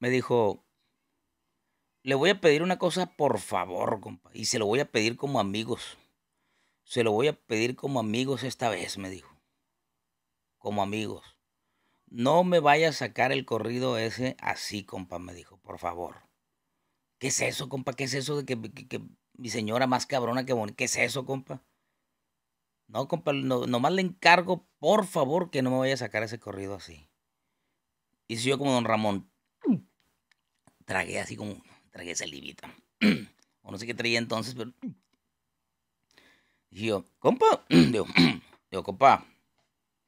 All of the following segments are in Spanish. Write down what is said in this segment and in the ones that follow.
me dijo, le voy a pedir una cosa por favor, compa, y se lo voy a pedir como amigos. Se lo voy a pedir como amigos esta vez, me dijo. Como amigos. No me vaya a sacar el corrido ese así, compa, me dijo, por favor. ¿Qué es eso, compa? ¿Qué es eso de que, mi señora más cabrona que bonita? ¿Qué es eso, compa? No, compa, no, nomás le encargo, por favor, que no me vaya a sacar ese corrido así. Y si yo como don Ramón, tragué así como, tragué salivita. o no sé qué traía entonces, pero... yo, compa, digo, compa,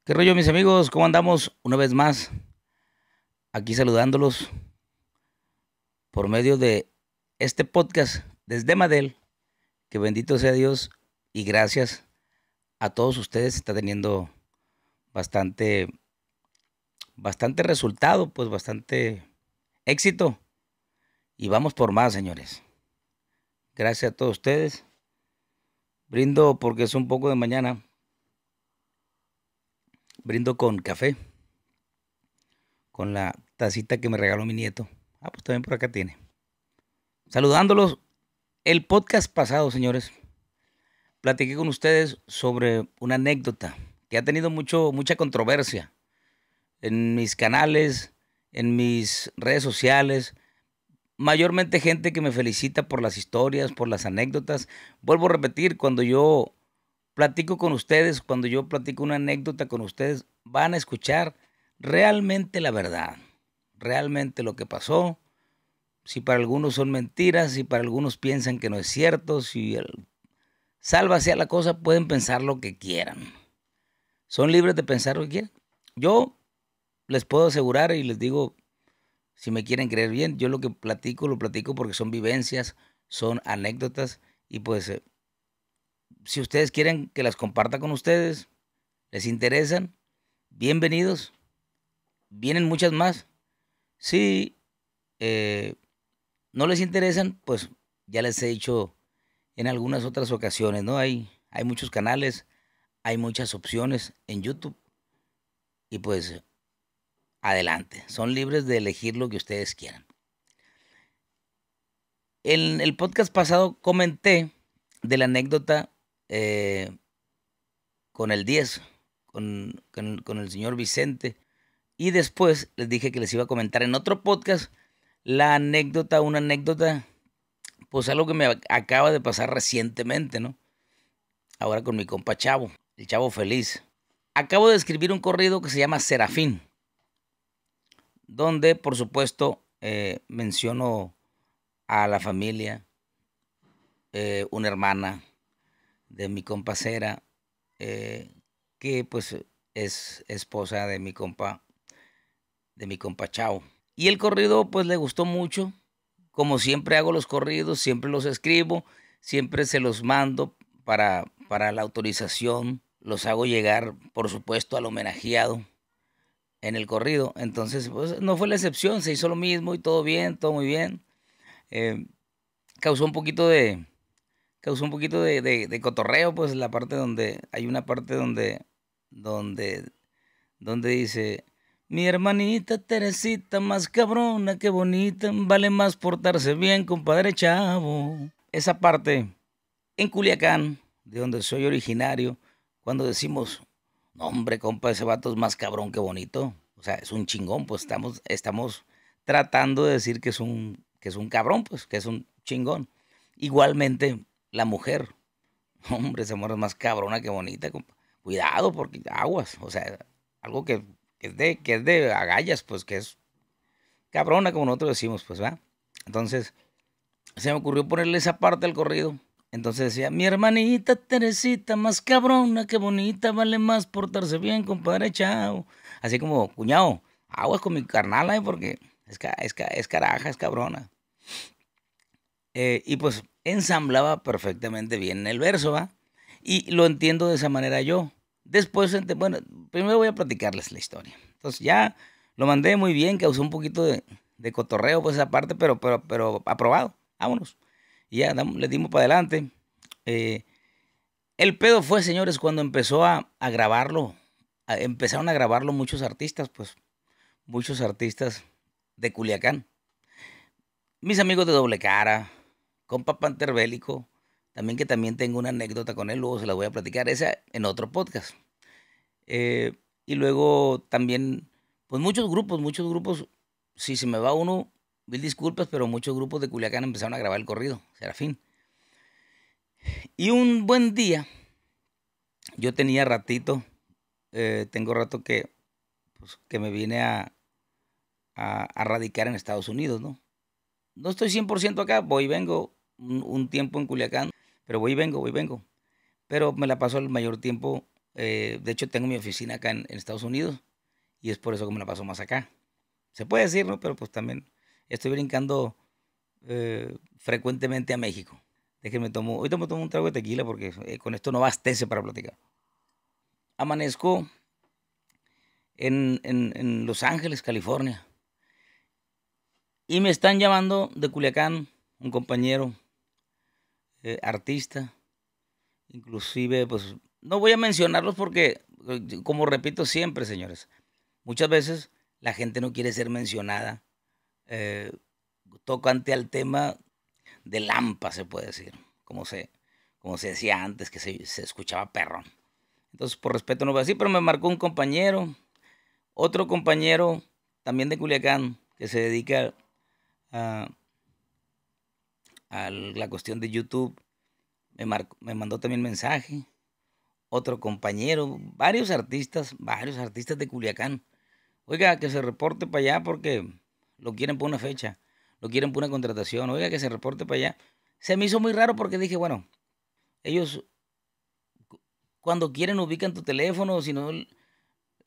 ¿qué rollo mis amigos? ¿Cómo andamos una vez más? Aquí saludándolos por medio de este podcast desde Madel, que bendito sea Dios y gracias a todos ustedes está teniendo bastante, bastante resultado, pues bastante éxito y vamos por más, señores. Gracias a todos ustedes. Brindo porque es un poco de mañana. Brindo con café. Con la tacita que me regaló mi nieto. Ah, pues también por acá tiene. Saludándolos. El podcast pasado, señores, platiqué con ustedes sobre una anécdota que ha tenido mucho, mucha controversia en mis canales, en mis redes sociales, mayormente gente que me felicita por las historias, por las anécdotas. Vuelvo a repetir, cuando yo platico con ustedes, cuando yo platico una anécdota con ustedes, van a escuchar realmente la verdad, realmente lo que pasó. Si para algunos son mentiras, si para algunos piensan que no es cierto, si el, salva sea la cosa, pueden pensar lo que quieran. Son libres de pensar lo que quieran. Yo les puedo asegurar y les digo si me quieren creer bien, yo lo que platico, lo platico porque son vivencias, son anécdotas y pues eh, si ustedes quieren que las comparta con ustedes, les interesan, bienvenidos. Vienen muchas más. Si eh, no les interesan, pues ya les he dicho en algunas otras ocasiones, ¿no? Hay, hay muchos canales, hay muchas opciones en YouTube. Y pues adelante. Son libres de elegir lo que ustedes quieran. En el podcast pasado comenté de la anécdota eh, con el 10, con, con, el señor Vicente. Y después les dije que les iba a comentar en otro podcast la anécdota, una anécdota, pues algo que me acaba de pasar recientemente, ¿no? Ahora con mi compa Chavo, el Chavo Feliz. Acabo de escribir un corrido que se llama Serafín donde por supuesto eh, menciono a la familia, eh, una hermana de mi compa Cera, eh, que pues es esposa de mi compa, de mi compa Chao. Y el corrido pues le gustó mucho, como siempre hago los corridos, siempre los escribo, siempre se los mando para, para la autorización, los hago llegar por supuesto al homenajeado en el corrido. Entonces, pues no fue la excepción, se hizo lo mismo y todo bien, todo muy bien. Eh, causó un poquito de. Causó un poquito de, cotorreo, pues la parte donde. Hay una parte donde. donde. donde dice. Mi hermanita Teresita, más cabrona que bonita, vale más portarse bien, compadre chavo. Esa parte, en Culiacán, de donde soy originario, cuando decimos no, hombre, compa, ese vato es más cabrón que bonito. O sea, es un chingón, pues estamos, estamos tratando de decir que es, un, que es un cabrón, pues, que es un chingón. Igualmente, la mujer. Hombre, esa mujer es más cabrona que bonita, compa. Cuidado, porque aguas. O sea, algo que, que es, de, que es de agallas, pues, que es cabrona, como nosotros decimos, pues, ¿va? Entonces, se me ocurrió ponerle esa parte al corrido entonces decía, mi hermanita Teresita, más cabrona qué bonita, vale más portarse bien, compadre, chao. Así como, cuñado, aguas con mi carnala, ¿eh? porque es, es, caraja, es cabrona. Eh, y pues ensamblaba perfectamente bien el verso, ¿va? Y lo entiendo de esa manera yo. Después, bueno, primero voy a platicarles la historia. Entonces ya lo mandé muy bien, causó un poquito de, cotorreo, por pues, esa parte, pero, pero, pero aprobado. Vámonos. Y ya le dimos para adelante. Eh, el pedo fue, señores, cuando empezó a, grabarlo. empezaron a grabarlo muchos artistas, pues. Muchos artistas de Culiacán. Mis amigos de Doble Cara, compa Panterbélico. Bélico, también que también tengo una anécdota con él, luego se la voy a platicar, esa en otro podcast. Eh, y luego también, pues muchos grupos, muchos grupos, si se me va uno, Mil disculpas, pero muchos grupos de Culiacán empezaron a grabar el corrido, Serafín. Y un buen día, yo tenía ratito, eh, tengo rato que, pues, que me vine a, radicar en Estados Unidos, ¿no? No estoy 100% acá, voy y vengo un, tiempo en Culiacán, pero voy y vengo, voy vengo. Pero me la paso el mayor tiempo, eh, de hecho tengo mi oficina acá en, en Estados Unidos y es por eso que me la paso más acá. Se puede decir, ¿no? Pero pues también estoy brincando eh, frecuentemente a México. Déjenme tomo, ahorita me tomo un trago de tequila porque eh, con esto no abastece para platicar. Amanezco en, en Los Ángeles, California. Y me están llamando de Culiacán, un compañero, eh, artista, inclusive, pues, no voy a mencionarlos porque, como repito siempre, señores, muchas veces la gente no quiere ser mencionada eh, ante al tema de Lampa, se puede decir, como se, como se decía antes, que se, escuchaba perro. Entonces, por respeto no voy así, pero me marcó un compañero, otro compañero también de Culiacán, que se dedica a, la cuestión de YouTube, me, me mandó también mensaje. Otro compañero, varios artistas, varios artistas de Culiacán. Oiga, que se reporte para allá porque lo quieren por una fecha, lo quieren por una contratación, oiga que se reporte para allá. Se me hizo muy raro porque dije, bueno, ellos cuando quieren ubican tu teléfono, si no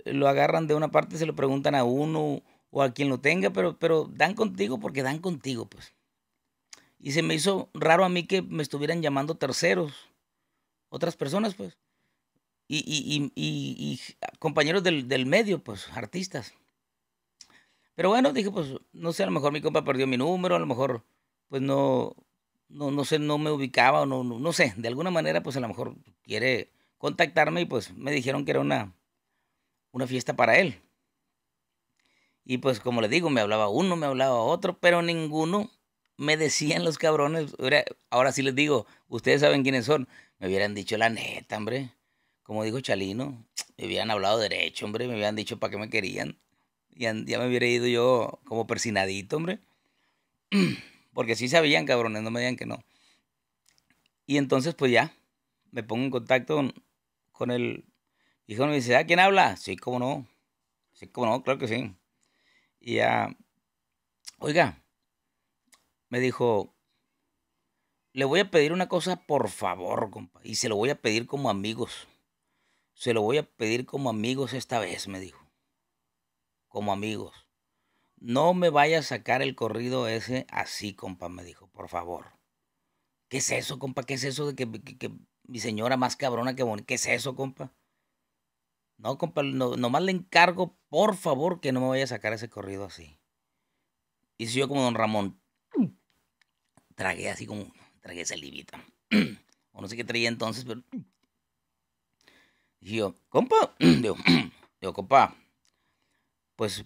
lo agarran de una parte, se lo preguntan a uno o a quien lo tenga, pero, pero dan contigo porque dan contigo, pues. Y se me hizo raro a mí que me estuvieran llamando terceros, otras personas, pues. Y, y, y, y ah, compañeros del, del medio, pues, artistas. Pero bueno, dije, pues, no sé, a lo mejor mi compa perdió mi número, a lo mejor, pues no, no, sé, no me ubicaba o no, no, sé. De alguna manera, pues a lo mejor quiere contactarme y pues me dijeron que era una, una fiesta para él. Y pues como les digo, me hablaba uno, me hablaba otro, pero ninguno me decían los cabrones. Ahora sí les digo, ustedes saben quiénes son. Me hubieran dicho la neta, hombre. Como dijo Chalino, me hubieran hablado derecho, hombre. Me hubieran dicho para qué me querían. Ya, ya me hubiera ido yo como persinadito, hombre. Porque sí sabían, cabrones, no me digan que no. Y entonces, pues ya, me pongo en contacto con, él el hijo de dice, universidad. Ah, ¿Quién habla? Sí, cómo no. Sí, cómo no, claro que sí. Y ya, oiga, me dijo, le voy a pedir una cosa, por favor, compa. Y se lo voy a pedir como amigos. Se lo voy a pedir como amigos esta vez, me dijo como amigos. No me vaya a sacar el corrido ese así, compa, me dijo, por favor. ¿Qué es eso, compa? ¿Qué es eso de que, mi señora más cabrona que bonita? ¿Qué es eso, compa? No, compa, no, nomás le encargo, por favor, que no me vaya a sacar ese corrido así. Y si yo como don Ramón, tragué así como, tragué libito. o no sé qué traía entonces, pero... yo, compa, digo, digo, compa, pues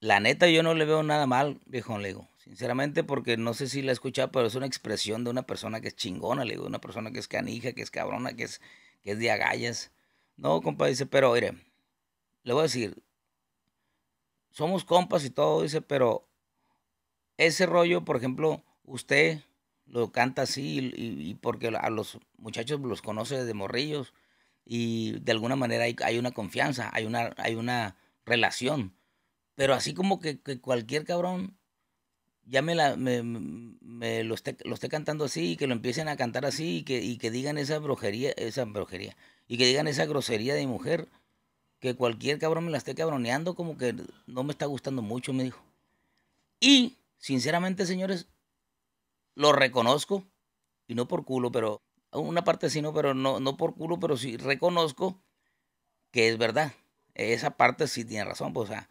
la neta yo no le veo nada mal, viejo, le digo. Sinceramente, porque no sé si la he escuchado, pero es una expresión de una persona que es chingona, le digo, una persona que es canija, que es cabrona, que es, que es de agallas. No, compa, dice, pero mire, le voy a decir, somos compas y todo, dice, pero ese rollo, por ejemplo, usted lo canta así y, porque a los muchachos los conoce de morrillos y de alguna manera hay, una confianza, hay una, hay una relación. Pero así como que, cualquier cabrón ya me, la, me, lo, esté, cantando así y que lo empiecen a cantar así y que, y que digan esa brujería, esa brujería, y que digan esa grosería de mujer, que cualquier cabrón me la esté cabroneando, como que no me está gustando mucho, me dijo. Y, sinceramente, señores, lo reconozco, y no por culo, pero una parte sí, no, pero no, no por culo, pero sí reconozco que es verdad. Esa parte sí tiene razón, pues, o sea,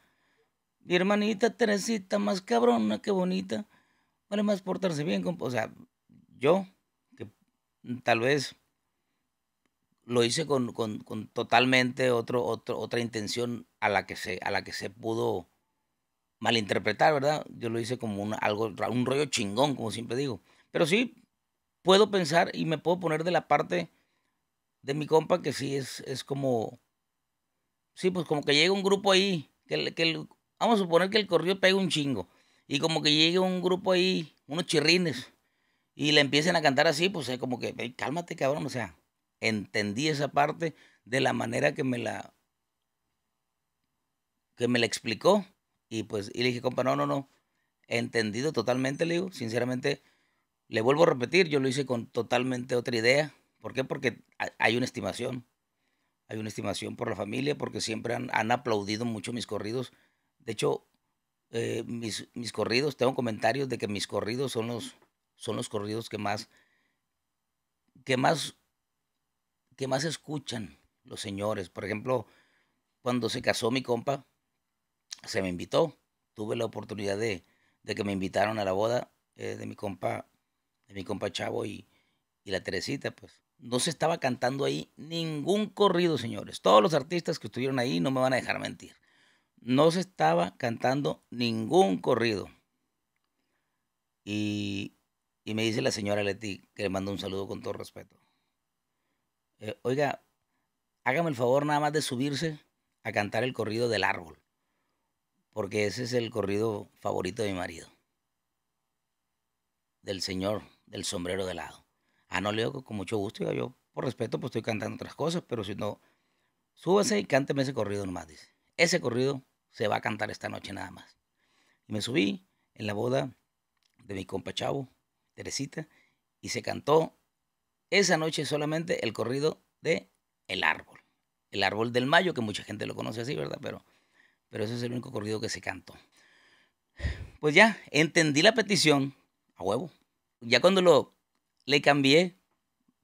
mi hermanita Teresita, más cabrona qué bonita, vale más portarse bien, compa. O sea, yo, que tal vez lo hice con, totalmente otro, otra intención a la que se, a la que se pudo malinterpretar, ¿verdad? Yo lo hice como un, algo, un rollo chingón, como siempre digo. Pero sí, puedo pensar y me puedo poner de la parte de mi compa que sí es, es como, sí, pues como que llega un grupo ahí, que, que Vamos a suponer que el corrido pega un chingo. Y como que llegue un grupo ahí, unos chirrines, y le empiecen a cantar así, pues es eh, como que, cálmate, cabrón. O sea, entendí esa parte de la manera que me la. que me la explicó. Y pues, y le dije, compa, no, no, no. Entendido totalmente, le digo. Sinceramente, le vuelvo a repetir, yo lo hice con totalmente otra idea. ¿Por qué? Porque hay una estimación. Hay una estimación por la familia, porque siempre han aplaudido mucho mis corridos de hecho, eh, mis, corridos, tengo comentarios de que mis corridos son los, son los corridos que más, que más, que más escuchan los señores. Por ejemplo, cuando se casó mi compa, se me invitó. Tuve la oportunidad de, de que me invitaron a la boda eh, de mi compa, de mi compa Chavo y, y la Teresita, pues. No se estaba cantando ahí ningún corrido, señores. Todos los artistas que estuvieron ahí no me van a dejar mentir no se estaba cantando ningún corrido. Y, me dice la señora Leti, que le mando un saludo con todo respeto. Eh, oiga, hágame el favor nada más de subirse a cantar el corrido del árbol, porque ese es el corrido favorito de mi marido, del señor del sombrero de lado. Ah, no, le digo con mucho gusto, yo por respeto pues estoy cantando otras cosas, pero si no, súbase y cánteme ese corrido nomás, dice. Ese corrido se va a cantar esta noche nada más. Y me subí en la boda de mi compa Chavo, Teresita, y se cantó esa noche solamente el corrido de El Árbol. El Árbol del Mayo, que mucha gente lo conoce así, ¿verdad? Pero, pero ese es el único corrido que se cantó. Pues ya, entendí la petición a huevo. Ya cuando lo le cambié,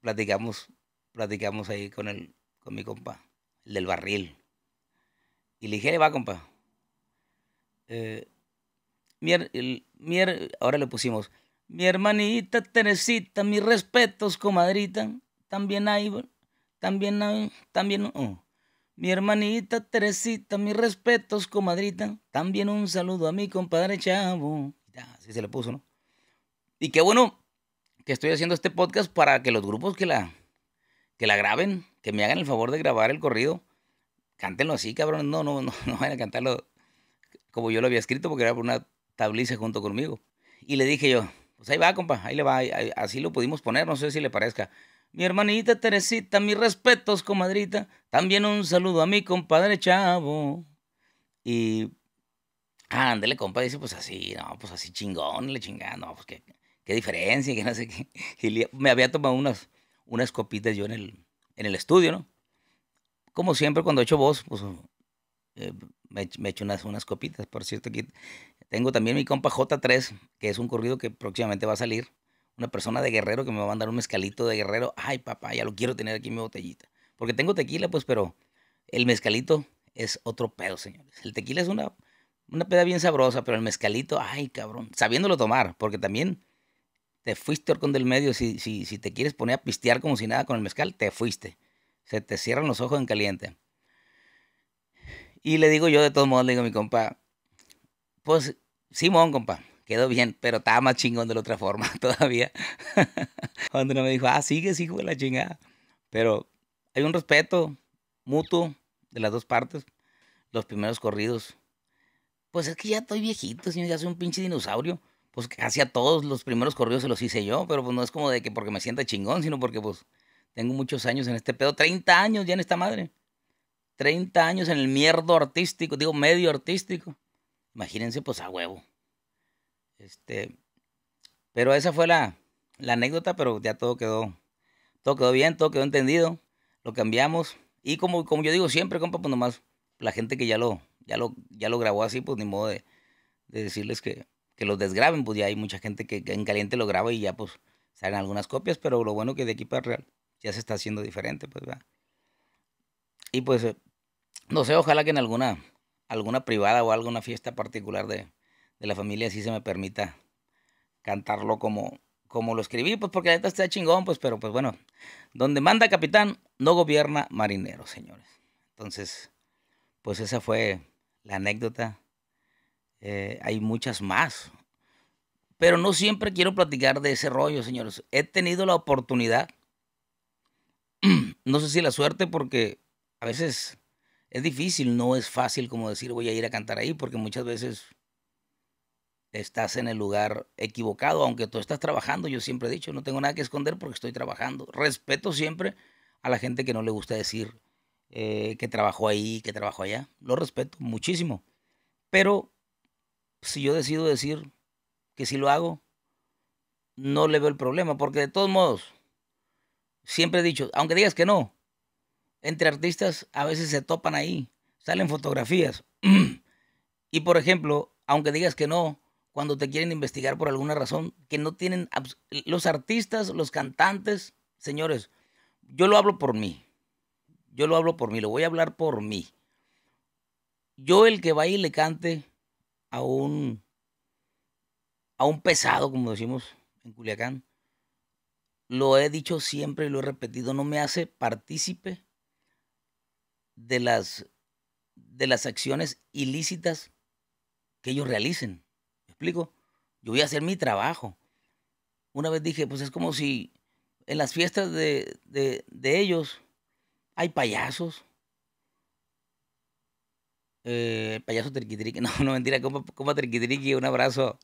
platicamos, platicamos ahí con, el, con mi compa, el del barril. Y le dije, va, compa. Eh, ahora le pusimos, mi hermanita Teresita, mis respetos, comadrita. También hay, también también... Oh, mi hermanita Teresita, mis respetos, comadrita. También un saludo a mi compadre Chavo. así se le puso, ¿no? Y qué bueno que estoy haciendo este podcast para que los grupos que la, que la graben, que me hagan el favor de grabar el corrido, cántenlo así, cabrón. No, no, no, no vayan a cantarlo como yo lo había escrito porque era por una tablice junto conmigo. Y le dije yo, pues ahí va, compa, ahí le va, así lo pudimos poner, no sé si le parezca. Mi hermanita Teresita, mis respetos, comadrita. También un saludo a mi compadre Chavo. Y, ah, compa, dice, pues así, no, pues así chingón, le chingando, no, pues qué, qué diferencia, que no sé qué. me había tomado unas, unas copitas yo en el, en el estudio, ¿no? como siempre, cuando echo voz, pues eh, me, echo unas, copitas. Por cierto, aquí tengo también mi compa J3, que es un corrido que próximamente va a salir. Una persona de guerrero que me va a mandar un mezcalito de guerrero. Ay, papá, ya lo quiero tener aquí en mi botellita. Porque tengo tequila, pues, pero el mezcalito es otro pedo, señores. El tequila es una, una peda bien sabrosa, pero el mezcalito, ay, cabrón. Sabiéndolo tomar, porque también te fuiste, Orcón del Medio. Si, si, si te quieres poner a pistear como si nada con el mezcal, te fuiste. Se te cierran los ojos en caliente. Y le digo yo, de todos modos, le digo a mi compa, pues, Simón, compa, quedó bien, pero estaba más chingón de la otra forma todavía. Cuando no me dijo, ah, sigue, hijo de la chingada. Pero hay un respeto mutuo de las dos partes. Los primeros corridos. Pues es que ya estoy viejito, señor, ya soy un pinche dinosaurio. Pues casi a todos los primeros corridos se los hice yo, pero pues no es como de que porque me sienta chingón, sino porque pues tengo muchos años en este pedo. 30 años ya en esta madre. 30 años en el mierdo artístico, digo medio artístico. Imagínense, pues a huevo. Este, pero esa fue la, anécdota, pero ya todo quedó, todo quedó bien, todo quedó entendido. Lo cambiamos. Y como, como yo digo siempre, compa, pues nomás la gente que ya lo, ya lo, ya lo grabó así, pues ni modo de, decirles que, lo desgraben, pues ya hay mucha gente que, en caliente lo graba y ya pues salen algunas copias, pero lo bueno que de aquí para real ya se está haciendo diferente, pues, ¿verdad? Y pues, eh, no sé, ojalá que en alguna, alguna privada o alguna fiesta particular de, de la familia sí se me permita cantarlo como, como lo escribí, pues porque la neta está chingón, pues, pero pues bueno, donde manda capitán, no gobierna marinero, señores. Entonces, pues esa fue la anécdota. Eh, hay muchas más. Pero no siempre quiero platicar de ese rollo, señores. He tenido la oportunidad no sé si la suerte, porque a veces es difícil, no es fácil como decir voy a ir a cantar ahí, porque muchas veces estás en el lugar equivocado, aunque tú estás trabajando, yo siempre he dicho, no tengo nada que esconder porque estoy trabajando. Respeto siempre a la gente que no le gusta decir eh, que trabajó ahí, que trabajó allá. Lo respeto muchísimo. Pero si yo decido decir que si lo hago, no le veo el problema, porque de todos modos, siempre he dicho, aunque digas que no, entre artistas a veces se topan ahí, salen fotografías. y por ejemplo, aunque digas que no, cuando te quieren investigar por alguna razón, que no tienen... Los artistas, los cantantes, señores, yo lo hablo por mí. Yo lo hablo por mí, lo voy a hablar por mí. Yo el que va y le cante a un, a un pesado, como decimos en Culiacán, lo he dicho siempre y lo he repetido, no me hace partícipe de las, de las acciones ilícitas que ellos realicen. ¿Me explico? Yo voy a hacer mi trabajo. Una vez dije, pues es como si en las fiestas de, ellos hay payasos. payasos eh, payaso Triquitriqui, no, no mentira, compa compa Triquitriqui, un abrazo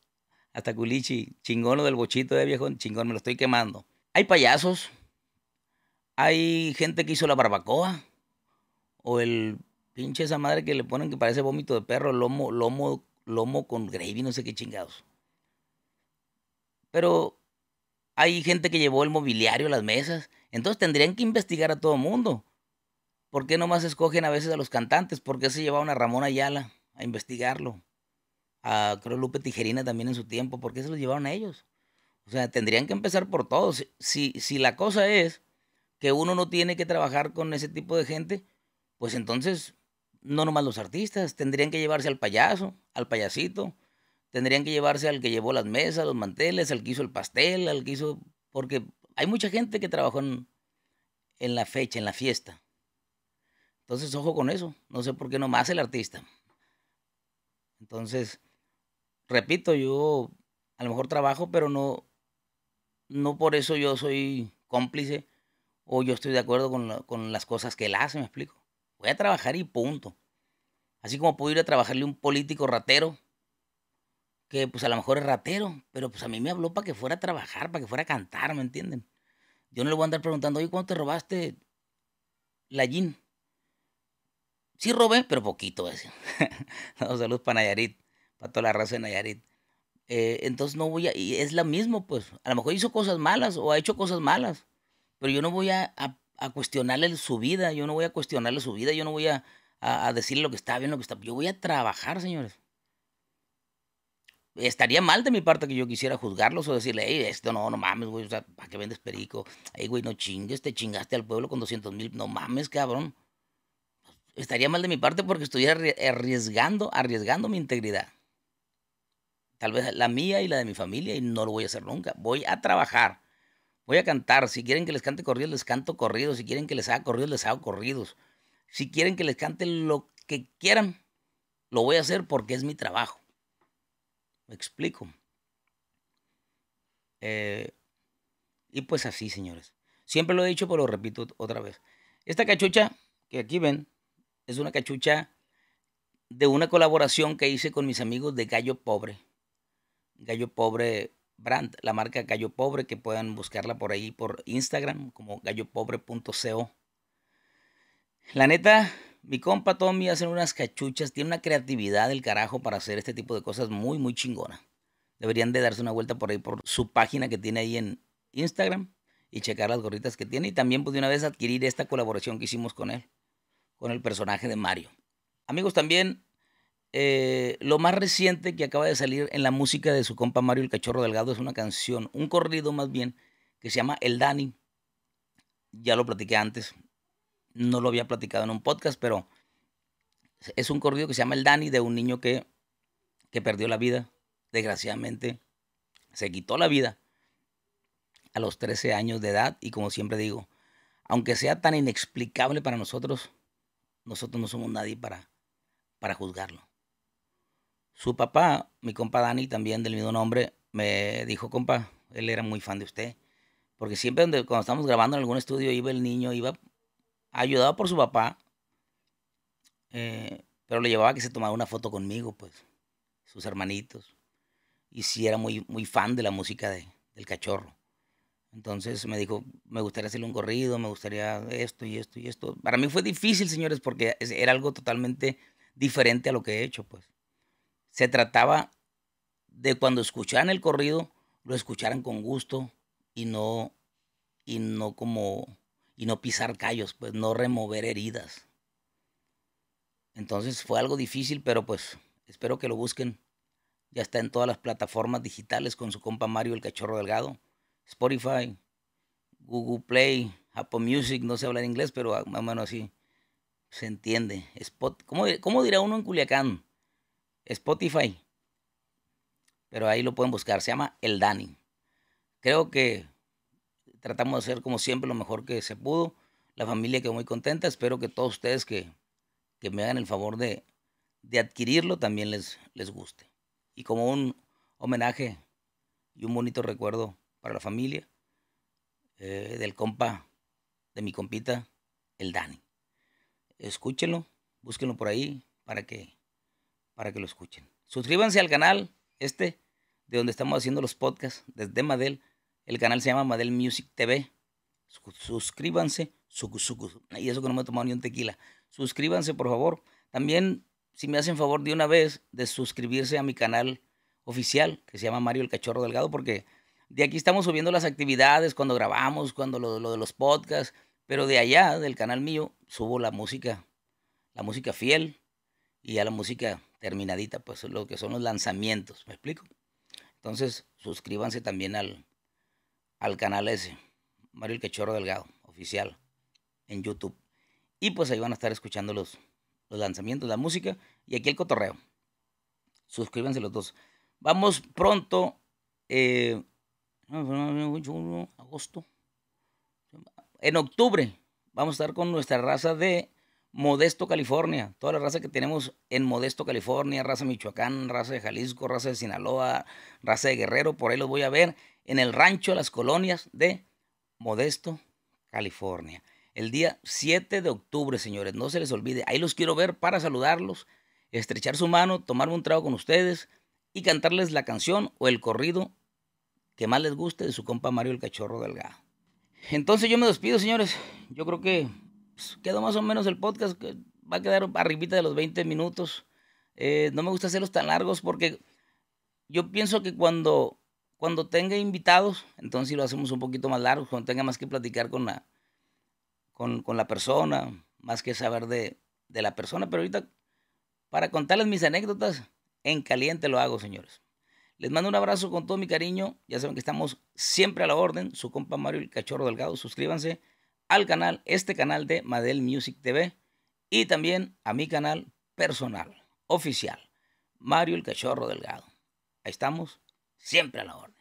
hasta Culichi, chingón lo del bochito de eh, viejo, chingón, me lo estoy quemando. Hay payasos, hay gente que hizo la barbacoa, o el pinche esa madre que le ponen que parece vómito de perro, lomo, lomo, lomo con gravy, no sé qué chingados. Pero hay gente que llevó el mobiliario a las mesas, entonces tendrían que investigar a todo mundo. ¿Por qué nomás escogen a veces a los cantantes? ¿Por qué se llevaron a Ramón Ayala a investigarlo? A creo Lupe Tijerina también en su tiempo, ¿por qué se los llevaron a ellos? O sea, tendrían que empezar por todos. Si, si la cosa es que uno no tiene que trabajar con ese tipo de gente, pues entonces no nomás los artistas, tendrían que llevarse al payaso, al payasito, tendrían que llevarse al que llevó las mesas, los manteles, al que hizo el pastel, al que hizo... Porque hay mucha gente que trabajó en la fecha, en la fiesta. Entonces, ojo con eso. No sé por qué nomás el artista. Entonces, repito, yo a lo mejor trabajo, pero no, no por eso yo soy cómplice o yo estoy de acuerdo con, las cosas que él hace, me explico. Voy a trabajar y punto. Así como puedo ir a trabajarle un político ratero, que pues a lo mejor es ratero, pero pues a mí me habló para que fuera a trabajar, para que fuera a cantar, ¿me entienden? Yo no le voy a andar preguntando, oye, ¿cuánto te robaste la jean? Sí robé, pero poquito. ese. saludos para Nayarit, para toda la raza de Nayarit. Eh, entonces no voy a, y es lo mismo, pues, a lo mejor hizo cosas malas o ha hecho cosas malas, pero yo no voy a, a, cuestionarle su vida, yo no voy a cuestionarle su vida, yo no voy a, a decirle lo que está bien, lo que está, yo voy a trabajar, señores estaría mal de mi parte que yo quisiera juzgarlos o decirle, hey, esto no, no mames, güey, o sea, ¿para qué vendes perico? Ey, güey, no chingues, te chingaste al pueblo con 200 mil, no mames, cabrón. Estaría mal de mi parte porque estuviera arriesgando, arriesgando mi integridad tal vez la mía y la de mi familia, y no lo voy a hacer nunca. Voy a trabajar, voy a cantar. Si quieren que les cante corridos, les canto corridos. Si quieren que les haga corridos, les hago corridos. Si quieren que les cante lo que quieran, lo voy a hacer porque es mi trabajo. Me explico. Eh, y pues así, señores. Siempre lo he dicho, pero lo repito otra vez. Esta cachucha que aquí ven es una cachucha de una colaboración que hice con mis amigos de Gallo Pobre. Gallo Pobre Brand, la marca Gallo Pobre, que puedan buscarla por ahí por Instagram como gallopobre.co. La neta, mi compa Tommy hace unas cachuchas, tiene una creatividad del carajo para hacer este tipo de cosas muy, muy chingona. Deberían de darse una vuelta por ahí por su página que tiene ahí en Instagram y checar las gorritas que tiene y también pues, de una vez adquirir esta colaboración que hicimos con él, con el personaje de Mario. Amigos, también eh, lo más reciente que acaba de salir en la música de su compa Mario el Cachorro Delgado es una canción, un corrido más bien, que se llama El Dani. Ya lo platiqué antes, no lo había platicado en un podcast, pero es un corrido que se llama El Dani de un niño que, que perdió la vida, desgraciadamente, se quitó la vida a los 13 años de edad y como siempre digo, aunque sea tan inexplicable para nosotros, nosotros no somos nadie para, para juzgarlo. Su papá, mi compa Dani, también del mismo nombre, me dijo, compa, él era muy fan de usted. Porque siempre cuando estábamos grabando en algún estudio iba el niño, iba ayudado por su papá, eh, pero le llevaba que se tomara una foto conmigo, pues, sus hermanitos. Y sí era muy, muy fan de la música de, del cachorro. Entonces me dijo, me gustaría hacerle un corrido, me gustaría esto y esto y esto. Para mí fue difícil, señores, porque era algo totalmente diferente a lo que he hecho, pues se trataba de cuando escucharan el corrido, lo escucharan con gusto y no, y no como, y no pisar callos, pues no remover heridas. Entonces fue algo difícil, pero pues espero que lo busquen. Ya está en todas las plataformas digitales con su compa Mario el Cachorro Delgado, Spotify, Google Play, Apple Music, no sé hablar inglés, pero ah, más o menos así se entiende. Spot, ¿cómo, ¿Cómo dirá uno en Culiacán? Spotify. Pero ahí lo pueden buscar. Se llama El Dani. Creo que tratamos de hacer como siempre lo mejor que se pudo. La familia quedó muy contenta. Espero que todos ustedes que, me hagan el favor de, de adquirirlo también les, les guste. Y como un homenaje y un bonito recuerdo para la familia eh, del compa, de mi compita, el Dani. Escúchenlo, búsquenlo por ahí para que para que lo escuchen. Suscríbanse al canal, este, de donde estamos haciendo los podcasts, desde Madel. El canal se llama Madel Music TV. Suscríbanse. Y eso que no me he tomado ni un tequila. Suscríbanse, por favor. También, si me hacen favor de una vez, de suscribirse a mi canal oficial, que se llama Mario el Cachorro Delgado, porque de aquí estamos subiendo las actividades, cuando grabamos, cuando lo, lo de los podcasts, pero de allá, del canal mío, subo la música, la música fiel, y ya la música terminadita, pues lo que son los lanzamientos, ¿me explico? Entonces, suscríbanse también al, al canal ese, Mario el Quechorro Delgado, oficial, en YouTube. Y pues ahí van a estar escuchando los, los lanzamientos, la música y aquí el cotorreo. Suscríbanse los dos. Vamos pronto, eh, agosto, en octubre, vamos a estar con nuestra raza de Modesto, California. Toda la raza que tenemos en Modesto, California, raza Michoacán, raza de Jalisco, raza de Sinaloa, raza de Guerrero, por ahí los voy a ver en el rancho Las Colonias de Modesto, California. El día 7 de octubre, señores, no se les olvide. Ahí los quiero ver para saludarlos, estrechar su mano, tomarme un trago con ustedes y cantarles la canción o el corrido que más les guste de su compa Mario el Cachorro Delgado. Entonces yo me despido, señores. Yo creo que pues, quedó más o menos el podcast, va a quedar arribita de los 20 minutos. Eh, no me gusta hacerlos tan largos porque yo pienso que cuando, cuando tenga invitados, entonces lo hacemos un poquito más largo, cuando tenga más que platicar con la, con, la persona, más que saber de, de la persona. Pero ahorita, para contarles mis anécdotas, en caliente lo hago, señores. Les mando un abrazo con todo mi cariño. Ya saben que estamos siempre a la orden. Su compa Mario el Cachorro Delgado. Suscríbanse al canal, este canal de Madel Music TV y también a mi canal personal, oficial, Mario el Cachorro Delgado. Ahí estamos, siempre a la orden.